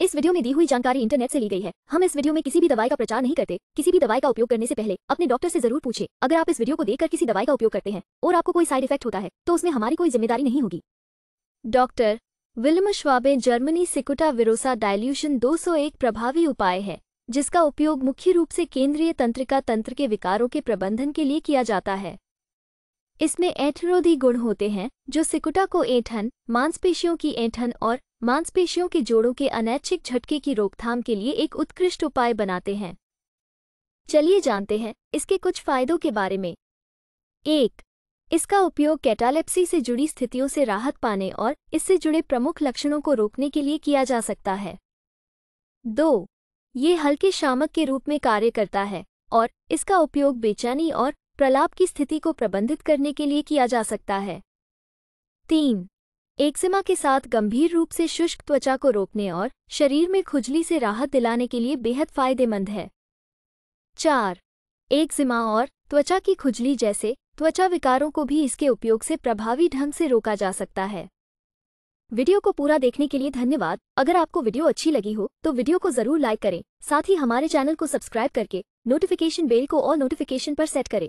इस वीडियो में दी हुई जानकारी इंटरनेट से ली गई है हम इस वीडियो में किसी भी दवाई का प्रचार नहीं करते किसी भी दवाई का उपयोग करने से पहले अपने डॉक्टर से जरूर पूछे अगर आप इस वीडियो को देखकर किसी दवाई का उपयोग करते हैं और आपको कोई साइड इफेक्ट होता है तो उसमें हमारी कोई जिम्मेदारी नहीं होगी doctor Willmar Schwabe Germany cicuta virosa dilution दो प्रभावी उपाय है जिसका उपयोग मुख्य रूप से केंद्रीय तंत्रिका तंत्र के विकारों के प्रबंधन के लिए किया जाता है इसमें ऐठरोधी गुण होते हैं जो सिकुटा को ऐठन मांसपेशियों की ऐठन और मांसपेशियों के जोड़ों के अनैच्छिक झटके की रोकथाम के लिए एक उत्कृष्ट उपाय बनाते हैं चलिए जानते हैं इसके कुछ फायदों के बारे में एक इसका उपयोग कैटालेप्सी से जुड़ी स्थितियों से राहत पाने और इससे जुड़े प्रमुख लक्षणों को रोकने के लिए किया जा सकता है दो ये हल्के शामक के रूप में कार्य करता है और इसका उपयोग बेचैनी और प्रलाप की स्थिति को प्रबंधित करने के लिए किया जा सकता है तीन एक्सिमा के साथ गंभीर रूप से शुष्क त्वचा को रोकने और शरीर में खुजली से राहत दिलाने के लिए बेहद फायदेमंद है चार एक्जिमा और त्वचा की खुजली जैसे त्वचा विकारों को भी इसके उपयोग से प्रभावी ढंग से रोका जा सकता है वीडियो को पूरा देखने के लिए धन्यवाद अगर आपको वीडियो अच्छी लगी हो तो वीडियो को जरूर लाइक करें साथ ही हमारे चैनल को सब्सक्राइब करके नोटिफिकेशन बेल को ऑल नोटिफिकेशन पर सेट करें